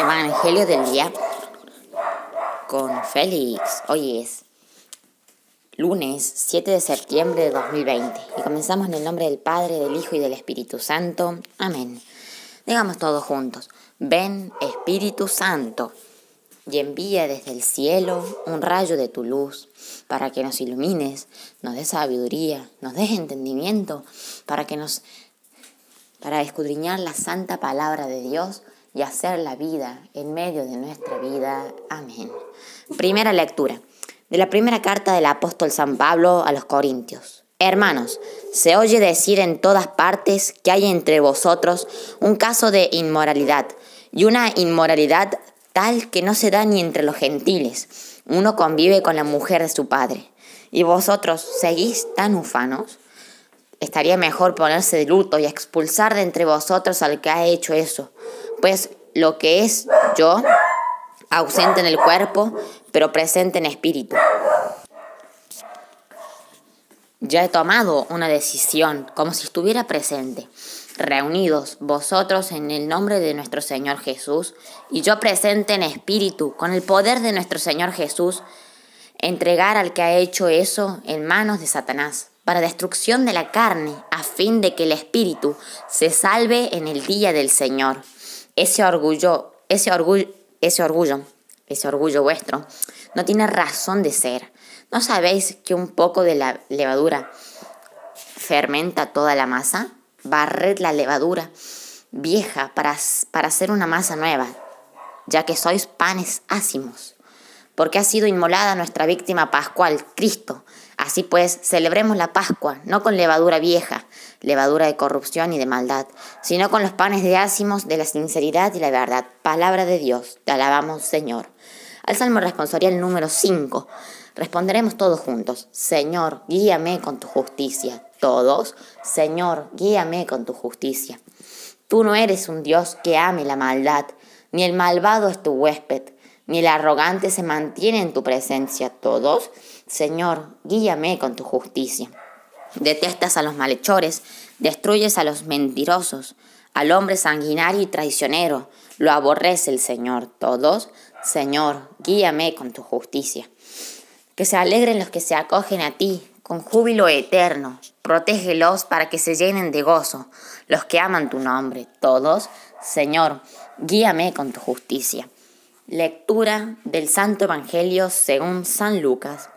Evangelio del día con Félix. Hoy es lunes 7 de septiembre de 2020 y comenzamos en el nombre del Padre, del Hijo y del Espíritu Santo. Amén. Digamos todos juntos, ven Espíritu Santo y envía desde el cielo un rayo de tu luz para que nos ilumines, nos des sabiduría, nos des entendimiento, para que nos para escudriñar la santa palabra de Dios y hacer la vida en medio de nuestra vida. Amén. Primera lectura de la primera carta del apóstol San Pablo a los Corintios. Hermanos, se oye decir en todas partes que hay entre vosotros un caso de inmoralidad y una inmoralidad tal que no se da ni entre los gentiles. Uno convive con la mujer de su padre. ¿Y vosotros seguís tan ufanos? Estaría mejor ponerse de luto y expulsar de entre vosotros al que ha hecho eso pues lo que es yo, ausente en el cuerpo, pero presente en espíritu. Ya he tomado una decisión, como si estuviera presente. Reunidos vosotros en el nombre de nuestro Señor Jesús, y yo presente en espíritu, con el poder de nuestro Señor Jesús, entregar al que ha hecho eso en manos de Satanás, para destrucción de la carne, a fin de que el espíritu se salve en el día del Señor ese orgullo, ese orgullo, ese orgullo, vuestro, no tiene razón de ser. ¿No sabéis que un poco de la levadura fermenta toda la masa? Barred la levadura vieja para hacer una masa nueva, ya que sois panes ácimos porque ha sido inmolada nuestra víctima pascual, Cristo. Así pues, celebremos la Pascua, no con levadura vieja, levadura de corrupción y de maldad, sino con los panes de ácimos de la sinceridad y la verdad. Palabra de Dios, te alabamos, Señor. Al Salmo responsorial número 5, responderemos todos juntos. Señor, guíame con tu justicia. Todos, Señor, guíame con tu justicia. Tú no eres un Dios que ame la maldad, ni el malvado es tu huésped ni el arrogante se mantiene en tu presencia. Todos, Señor, guíame con tu justicia. Detestas a los malhechores, destruyes a los mentirosos, al hombre sanguinario y traicionero, lo aborrece el Señor. Todos, Señor, guíame con tu justicia. Que se alegren los que se acogen a ti, con júbilo eterno. Protégelos para que se llenen de gozo, los que aman tu nombre. Todos, Señor, guíame con tu justicia. Lectura del Santo Evangelio según San Lucas.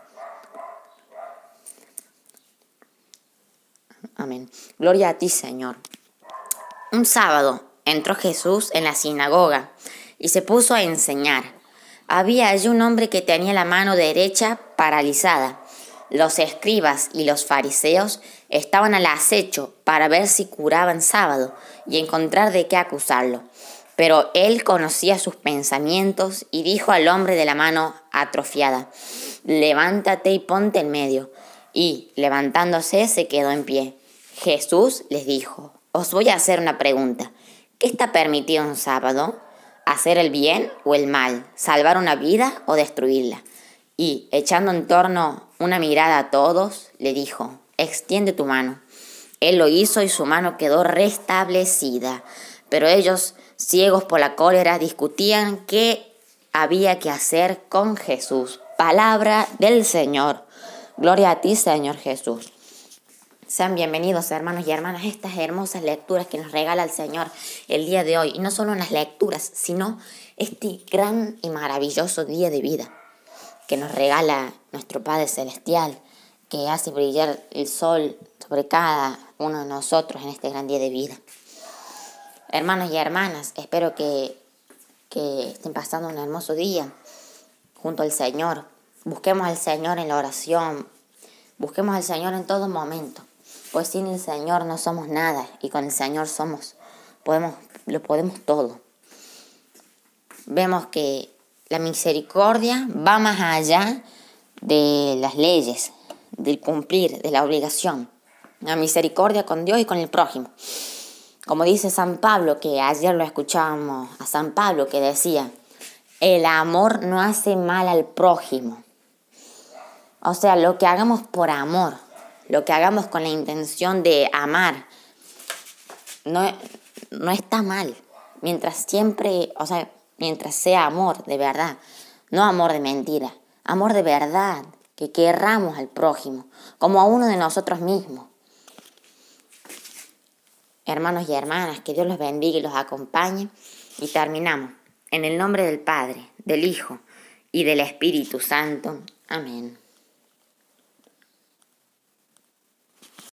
Amén. Gloria a ti, Señor. Un sábado entró Jesús en la sinagoga y se puso a enseñar. Había allí un hombre que tenía la mano derecha paralizada. Los escribas y los fariseos estaban al acecho para ver si curaban sábado y encontrar de qué acusarlo. Pero él conocía sus pensamientos y dijo al hombre de la mano atrofiada, levántate y ponte en medio. Y, levantándose, se quedó en pie. Jesús les dijo, os voy a hacer una pregunta. ¿Qué está permitido un sábado? ¿Hacer el bien o el mal? ¿Salvar una vida o destruirla? Y, echando en torno una mirada a todos, le dijo, extiende tu mano. Él lo hizo y su mano quedó restablecida pero ellos, ciegos por la cólera, discutían qué había que hacer con Jesús. Palabra del Señor. Gloria a ti, Señor Jesús. Sean bienvenidos, hermanos y hermanas, estas hermosas lecturas que nos regala el Señor el día de hoy. Y no solo las lecturas, sino este gran y maravilloso día de vida que nos regala nuestro Padre Celestial, que hace brillar el sol sobre cada uno de nosotros en este gran día de vida hermanos y hermanas, espero que, estén pasando un hermoso día junto al Señor. Busquemos al Señor en la oración, busquemos al Señor en todo momento, pues sin el Señor no somos nada y con el Señor somos, podemos, lo podemos todo. Vemos que la misericordia va más allá de las leyes, del cumplir, de la obligación. La misericordia con Dios y con el prójimo como dice San Pablo, que ayer lo escuchábamos a San Pablo que decía, el amor no hace mal al prójimo. O sea, lo que hagamos por amor, lo que hagamos con la intención de amar, no, no está mal. Mientras siempre, o sea, mientras sea amor de verdad, no amor de mentira, amor de verdad, que querramos al prójimo, como a uno de nosotros mismos hermanos y hermanas, que Dios los bendiga y los acompañe. Y terminamos. En el nombre del Padre, del Hijo y del Espíritu Santo. Amén.